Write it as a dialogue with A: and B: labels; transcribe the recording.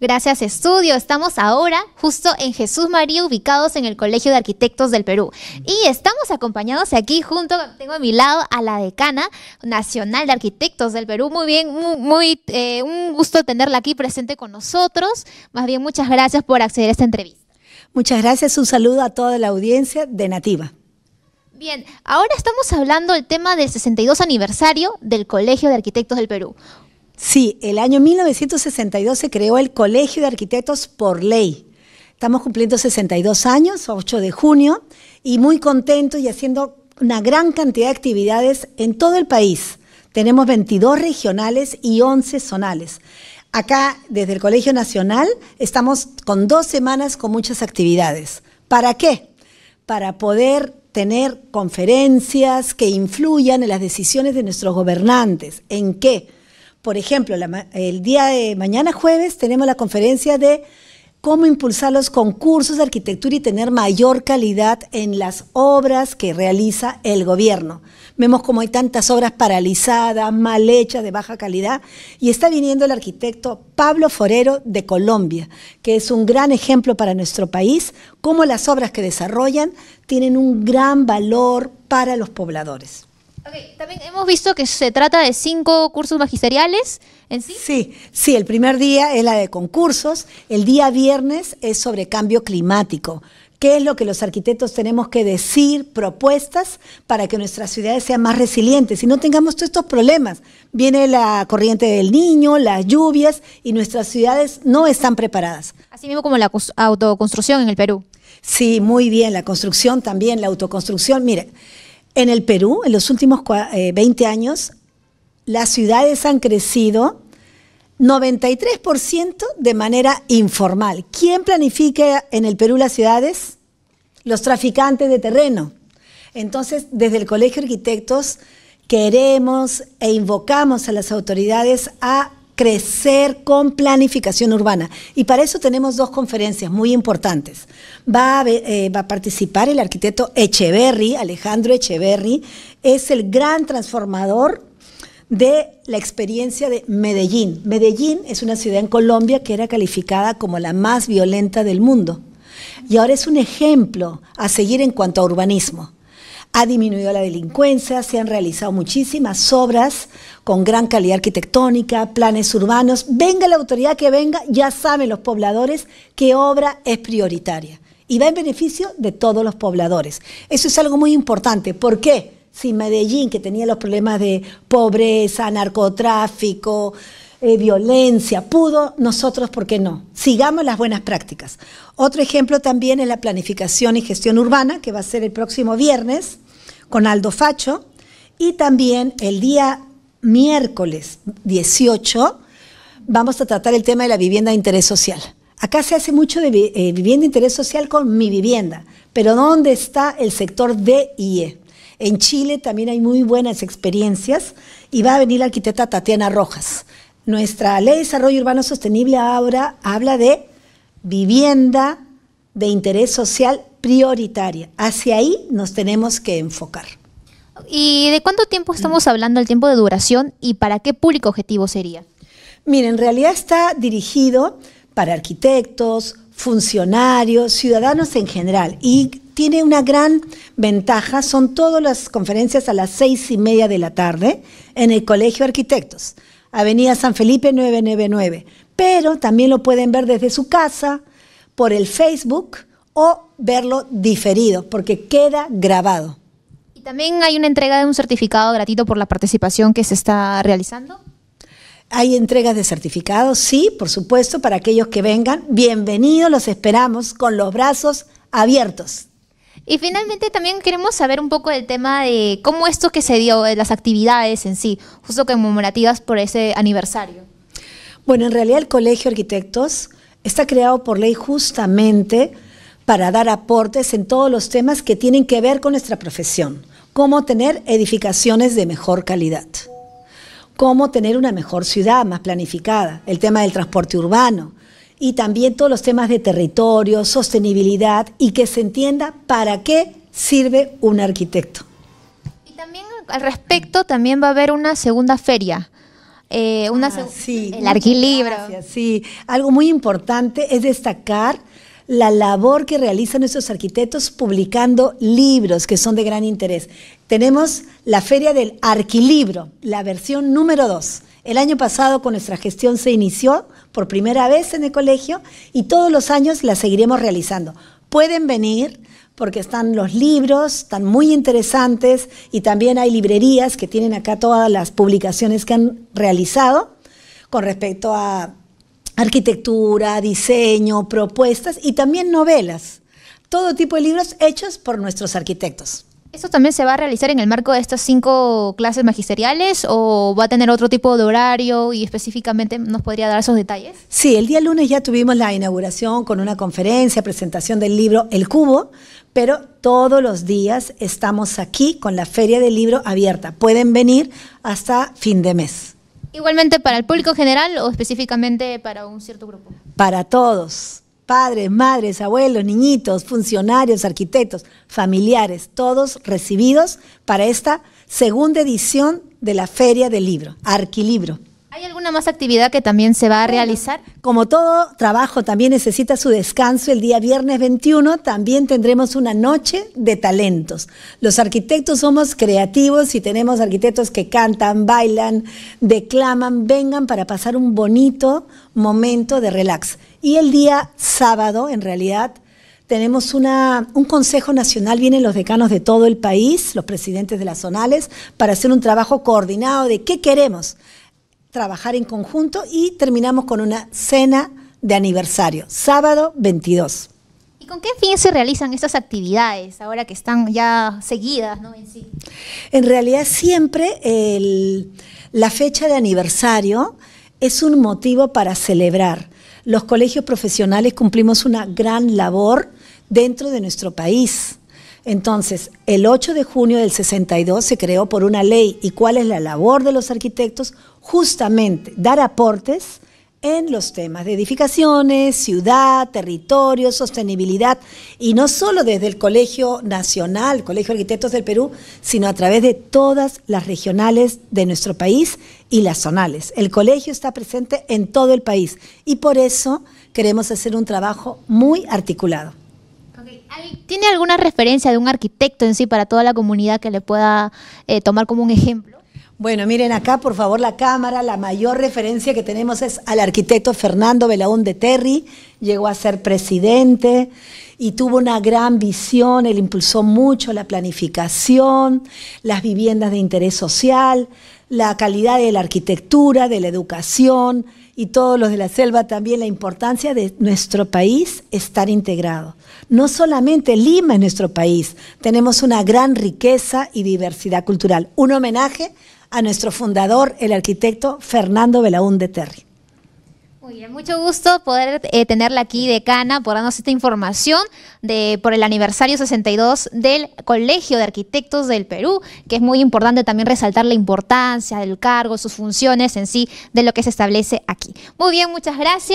A: Gracias Estudio, estamos ahora justo en Jesús María, ubicados en el Colegio de Arquitectos del Perú. Y estamos acompañados aquí junto, tengo a mi lado a la decana nacional de arquitectos del Perú. Muy bien, muy, eh, un gusto tenerla aquí presente con nosotros. Más bien, muchas gracias por acceder a esta entrevista.
B: Muchas gracias, un saludo a toda la audiencia de Nativa. Bien, ahora
A: estamos hablando del tema del 62
B: aniversario del Colegio de Arquitectos del Perú. Sí, el año 1962 se creó el Colegio de Arquitectos por ley. Estamos cumpliendo 62 años, 8 de junio, y muy contentos y haciendo una gran cantidad de actividades en todo el país. Tenemos 22 regionales y 11 zonales. Acá, desde el Colegio Nacional, estamos con dos semanas con muchas actividades. ¿Para qué? Para poder tener conferencias que influyan en las decisiones de nuestros gobernantes. ¿En qué? Por ejemplo, el día de mañana jueves tenemos la conferencia de cómo impulsar los concursos de arquitectura y tener mayor calidad en las obras que realiza el gobierno. Vemos cómo hay tantas obras paralizadas, mal hechas, de baja calidad, y está viniendo el arquitecto Pablo Forero de Colombia, que es un gran ejemplo para nuestro país, cómo las obras que desarrollan tienen un gran valor para los pobladores también hemos visto que se trata de cinco cursos magisteriales en sí. Sí, sí, el primer día es la de concursos, el día viernes es sobre cambio climático. ¿Qué es lo que los arquitectos tenemos que decir, propuestas para que nuestras ciudades sean más resilientes y no tengamos todos estos problemas? Viene la corriente del niño, las lluvias y nuestras ciudades no están preparadas. Así mismo como la autoconstrucción en el Perú. Sí, muy bien, la construcción también, la autoconstrucción. Mire, en el Perú, en los últimos 20 eh, años, las ciudades han crecido 93% de manera informal. ¿Quién planifica en el Perú las ciudades? Los traficantes de terreno. Entonces, desde el Colegio de Arquitectos queremos e invocamos a las autoridades a crecer con planificación urbana. Y para eso tenemos dos conferencias muy importantes. Va a, eh, va a, participar el arquitecto Echeverry, Alejandro Echeverry, es el gran transformador de la experiencia de Medellín. Medellín es una ciudad en Colombia que era calificada como la más violenta del mundo. Y ahora es un ejemplo a seguir en cuanto a urbanismo ha disminuido la delincuencia, se han realizado muchísimas obras con gran calidad arquitectónica, planes urbanos. Venga la autoridad que venga, ya saben los pobladores que obra es prioritaria y va en beneficio de todos los pobladores. Eso es algo muy importante. ¿Por qué? Si Medellín, que tenía los problemas de pobreza, narcotráfico, eh, violencia, pudo, nosotros, ¿por qué no? Sigamos las buenas prácticas. Otro ejemplo también es la planificación y gestión urbana, que va a ser el próximo viernes con Aldo Facho, y también el día miércoles 18 vamos a tratar el tema de la vivienda de interés social. Acá se hace mucho de eh, vivienda de interés social con mi vivienda, pero ¿dónde está el sector DIE? En Chile también hay muy buenas experiencias y va a venir la arquitecta Tatiana Rojas. Nuestra ley de desarrollo urbano sostenible ahora habla de vivienda de interés social prioritaria. Hacia ahí nos tenemos que enfocar.
A: ¿Y de cuánto tiempo estamos
B: hablando, el tiempo de duración y para qué público objetivo sería? Mire, en realidad está dirigido para arquitectos, funcionarios, ciudadanos en general y tiene una gran ventaja, son todas las conferencias a las seis y media de la tarde en el Colegio de Arquitectos. Avenida San Felipe 999. Pero también lo pueden ver desde su casa, por el Facebook o verlo diferido, porque queda grabado.
A: ¿Y también hay una entrega de un certificado gratuito por la
B: participación que se está realizando? Hay entregas de certificados, sí, por supuesto, para aquellos que vengan. Bienvenidos, los esperamos con los brazos abiertos.
A: Y finalmente también queremos saber un poco del tema de cómo esto que se dio, de eh, las actividades
B: en sí, justo conmemorativas por ese aniversario. Bueno, en realidad el Colegio de Arquitectos está creado por ley justamente para dar aportes en todos los temas que tienen que ver con nuestra profesión, cómo tener edificaciones de mejor calidad cómo tener una mejor ciudad, más planificada, el tema del transporte urbano, y también todos los temas de territorio, sostenibilidad y que se entienda para qué sirve un arquitecto.
A: Y también al respecto, también
B: va a haber una segunda feria. Eh, una ah, el arquilibro. sí, algo muy importante es destacar la labor que realizan nuestros arquitectos publicando libros que son de gran interés. Tenemos la Feria del Arquilibro, la versión número 2. El año pasado con nuestra gestión se inició por primera vez en el colegio y todos los años la seguiremos realizando. Pueden venir porque están los libros, están muy interesantes y también hay librerías que tienen acá todas las publicaciones que han realizado con respecto a arquitectura, diseño, propuestas y también novelas. Todo tipo de libros hechos por nuestros arquitectos.
A: ¿Esto también se va a realizar en el marco de estas cinco clases magisteriales o va a tener otro tipo de horario y específicamente nos podría dar esos detalles?
B: Sí, el día lunes ya tuvimos la inauguración con una conferencia, presentación del libro El Cubo, pero todos los días estamos aquí con la feria del libro abierta. Pueden venir hasta fin de mes.
A: Igualmente para el público general o específicamente para un cierto grupo.
B: Para todos padres, madres, abuelos, niñitos, funcionarios, arquitectos, familiares, todos recibidos para esta segunda edición de la Feria del Libro, Arquilibro. ¿Hay alguna más actividad que también se va a realizar? Como todo trabajo también necesita su descanso, el día viernes 21 también tendremos una noche de talentos. Los arquitectos somos creativos y tenemos arquitectos que cantan, bailan, declaman, vengan para pasar un bonito momento de relax. Y el día sábado, en realidad, tenemos una, un Consejo Nacional, vienen los decanos de todo el país, los presidentes de las zonales, para hacer un trabajo coordinado de qué queremos trabajar en conjunto y terminamos con una cena de aniversario, sábado 22.
A: ¿Y con qué fin se
B: realizan estas
A: actividades ahora que están ya seguidas? En, sí?
B: en realidad siempre la fecha de aniversario es un motivo para celebrar. Los colegios profesionales cumplimos una gran labor dentro de nuestro país. Entonces, el 8 de junio del 62 se creó por una ley. ¿Y cuál es la labor de los arquitectos? Justamente dar aportes en los temas de edificaciones, ciudad, territorio, sostenibilidad, y no solo desde el Colegio Nacional, Colegio de Arquitectos del Perú, sino a través de todas las regionales de nuestro país y las zonales. El colegio está presente en todo el país y por eso queremos hacer un trabajo muy articulado.
A: ¿Tiene alguna referencia de un arquitecto en sí para toda la comunidad que le pueda eh, tomar como un ejemplo?
B: Bueno, miren acá, por favor, la cámara, la mayor referencia que tenemos es al arquitecto Fernando Belaún de Terry, llegó a ser presidente y tuvo una gran visión, él impulsó mucho la planificación, las viviendas de interés social, la calidad de la arquitectura, de la educación y todos los de la selva también la importancia de nuestro país estar integrado. No solamente Lima es nuestro país, tenemos una gran riqueza y diversidad cultural. Un homenaje a nuestro fundador, el arquitecto Fernando de Terry.
A: Muy bien, mucho gusto poder eh, tenerla aquí, decana, por darnos esta información de por el aniversario 62 del Colegio de Arquitectos del Perú, que es muy importante también resaltar la importancia del cargo, sus funciones en sí, de lo que se establece aquí. Muy bien, muchas gracias.